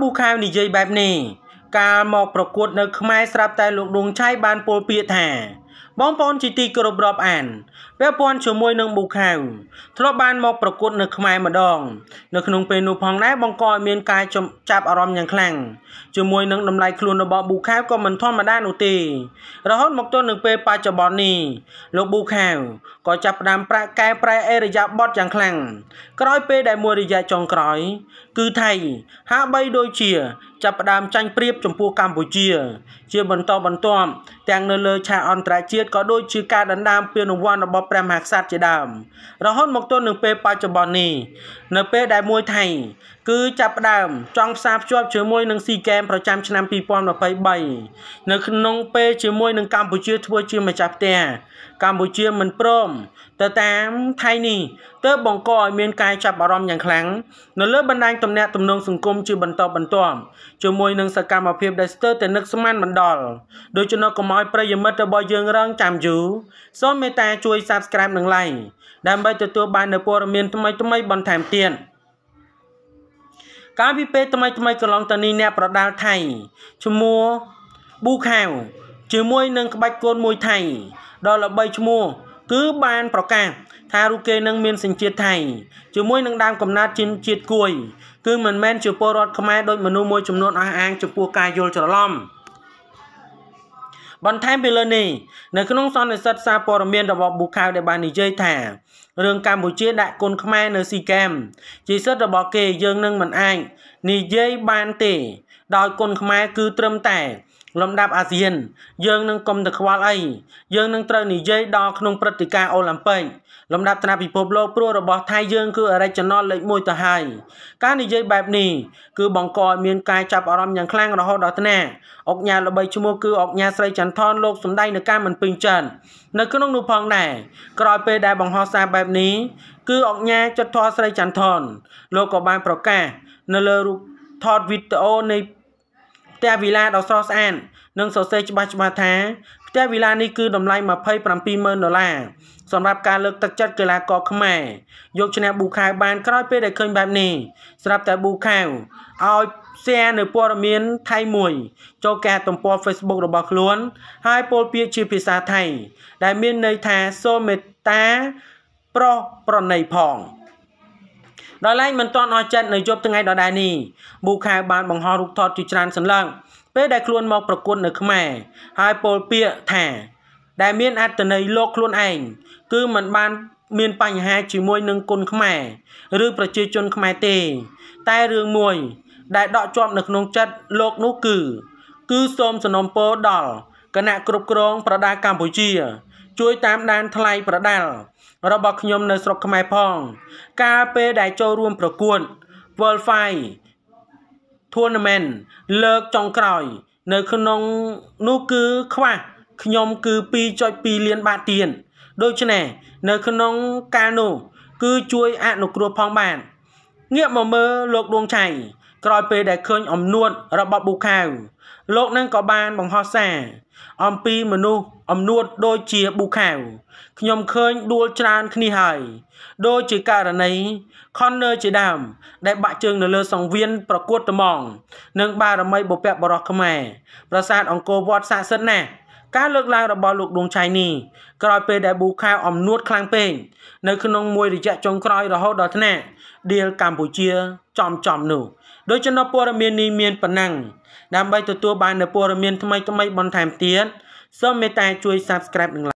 ប៊ូខាវនិយាយបែបនេះ កាលមកប្រកួតនៅ ខ្មែរស្រាប់តែលោកដួងឆៃបានពោលពាក្យថាបងប្អូនជាទីគោរពរាប់អានពាក់ព័ន្ធជាមួយនឹងប៊ូខាវធ្លាប់បានមកប្រកួតនៅខ្មែរម្ដងនៅក្នុងពេលនោះផងដែរបង្កឲ្យមានការចាប់អារម្មណ៍យ៉ាងខ្លាំងជាមួយនឹងតម្លៃខ្លួនរបស់ប៊ូខាវក៏មិនធម្មតានោះទេរហូតមកទល់នឹងពេលបច្ចុប្បន្ននេះលោកប៊ូខាវក៏ចាប់ផ្ដើមប្រាក់កែប្រែអេរយាបតយ៉ាងខ្លាំងក្រោយពេលដែលមួយរយៈចុងក្រោយគឺថៃហាក់បីដូចជាចាប់ផ្ដើមចាញ់ប្រៀបចំពោះកម្ពុជាជាបន្តបន្ទាប់ទាំងនៅលើឆាកអន្តរជាតិក៏ដូចជាការដណ្ដើម ពានរង្វាន់របស់ព្រះមហាក្សត្រជាដើមរហូតមកទល់នឹងពេលបច្ចុប្បន្ននេះនៅ ពេលដែលមួយថៃគឺចាប់ផ្ដើមចង់ផ្សារភ្ជាប់ជាមួយនឹង SEA Games ប្រចាំឆ្នាំ2023នៅក្នុងពេលជាមួយនឹងកម្ពុជា ធ្វើ ជាម្ចាស់ផ្ទះកម្ពុជាមិនព្រមទៅតាមថៃនេះទើបបង្កឲ្យមានការចាប់អារម្មណ៍យ៉ាងខ្លាំងនៅលើបណ្ដាញទំនាក់ទំនងសង្គមជាបន្តបន្ទាប់ជាមួយនឹងសកម្មភាពដែលស្ទើរតែនឹកស្មានមិនដល់ដូច្នោះកុំឲ្យប្រិយមិត្តរបស់យើងរងចាំយូរសូមមេត្តាជួយ Subscribe និង Like ដើម្បីទទួលបាននូវព័ត៌មានថ្មីៗបន្ថែមទៀតកាលពីពេលថ្មីថ្មីកន្លងទៅនេះអ្នកប្រដាល់ថៃឈ្មោះប៊ូខាវជាមួយនឹងក្បាច់កូនមួយថៃដល់ល្បីឈ្មោះគឺបានប្រកាសហារូកេនឹងមានសញ្ជាតិថៃជាមួយនឹងដើមកំណើតជាតិគួយ គឺមិនមែនជាពលរដ្ឋខ្មែរដោយមនុស្សមួយចំនួនអះអាងចំពោះការយល់ច្រឡំបន្ថែមពីលើនេះនៅក្នុងសន្និសិទសារព័ត៌មានរបស់ប៊ូខាវដែលបាននិយាយថារឿងកម្ពុជាដាក់គុណខ្មែរនៅស៊ីហ្គេមជាសិទ្ធិរបស់គេយើងនឹងមិនអាចនិយាយបានទេ ដោយគុណខ្មែរគឺត្រឹមតែលំដាប់អាស៊ាន យើងនឹងកុំទៅខ្វល់អីយើងនឹងត្រូវនិយាយដល់ក្នុងព្រឹត្តិការណ៍អូឡ িম্প ិកលំដាប់ថ្នាក់ពិភពលោកព្រោះរបស់ថៃយើងគឺអរិច្ចណលលេខ1ទៅហើយការនិយាយបែបនេះគឺ បង្កឲ្យមានការចាប់អារម្មណ៍យ៉ាងខ្លាំងរហូតដល់ថ្នាក់អុកញ៉ាល្បីឈ្មោះគឺអុកញ៉ាស្រីចន្ទថនលោកសំដែងនៅការមិនពេញចិត្តនៅក្នុងនោះផងដែរក្រោយពេលដែលបង្ហោះសារបែបនេះគឺអុកញ៉ាចិត្តធរស្រីចន្ទថនលោកក៏បានប្រកាសនៅលើរូបថតវីដេអូនៃទះវិឡាដ៏ស្រស់ស្អាតនិងសរសេរច្បាស់ច្បាស់ថា ផ្ទះវិឡានេះគឺតម្លៃ270000ដុល្លារសម្រាប់ការលើកទឹកចិត្តកីឡាករខ្មែរយកឈ្នះប៊ូខាវបានក្រោយពេលដែលឃើញបែបនេះស្រាប់តែប៊ូខាវឲ្យแชร์នៅព័ត៌មានថៃមួយ ចូលការទំព័រ Facebook របស់ខ្លួន ហើយពោលពាក្យជាភាសាថៃដែលមានន័យថាសូមេតាប្រុសប្រណីផងដោយឡែកមិនទាន់អស់ចិត្តនៅយប់ថ្ងៃដដែលនេះប៊ូខែបានបង្ហោះរូបថតជាច្រើនសន្លឹកពេលដែលខ្លួនមកប្រគួតនៅខ្មែរហើយពោលពាក្យថា ដែលមានអត្តន័យលោកខ្លួនឯងគឺมันបានមានបញ្ហាជាមួយនឹងគុណខ្មែរ ឬប្រជាជនខ្មែរទេ តែរឿងមួយ ដែលដកជាប់ នៅក្នុងចិត្តលោកនោះគឺ គឺសូមសំណពរដល់គណៈគ្រប់គ្រងប្រដាកម្ពុជាជួយតាមដានថ្លៃប្រដាល់របស់ខ្ញុំនៅស្រុកខ្មែរផងកាលពេលដែលចូលរួមប្រកួត World Fight Tournament លើកចុងក្រោយ នៅក្នុងនោះគឺខ្វះខ្ញុំគឺ2.2លានបាតទៀតដូច្នេះនៅក្នុងការនោះគឺជួយអនុគ្រោះផងបានងាកមកមើលលោកដួងឆៃក្រោយពេលដែលឃើញអំនួតរបស់ប៊ូខាវលោកនឹងក៏បានបង្ហោះសារអំពីមនុស្សអំនួតដូចជាប៊ូខាវខ្ញុំឃើញដួលច្រើនគ្នាហើយដូចជាករណី Conner ជាដើមដែលបាក់ជើងនៅលើ សង្វៀនប្រកួតត្មងនិងបារមីបុព្វបរោះខ្មែរប្រាសាទអង្គរវត្តស័ក្តិសិទ្ធិណាស់ការលើកឡើងរបស់លោកដួងឆៃនេះក្រោយពេលដែលប៊ូខែអំនួតខ្លាំងពេកនៅក្នុងមួយរយៈចុងក្រោយរហូតដល់ថ្នាក់ដៀលកម្ពុជា ចំចំនោះដូច្នោះព័ត៌មាននេះមានប៉ុណ្ណឹងដើម្បីទទួលបាននូវព័ត៌មានថ្មីថ្មីបន្ថែមទៀតសូមមេត្តាជួយ Subscribe និង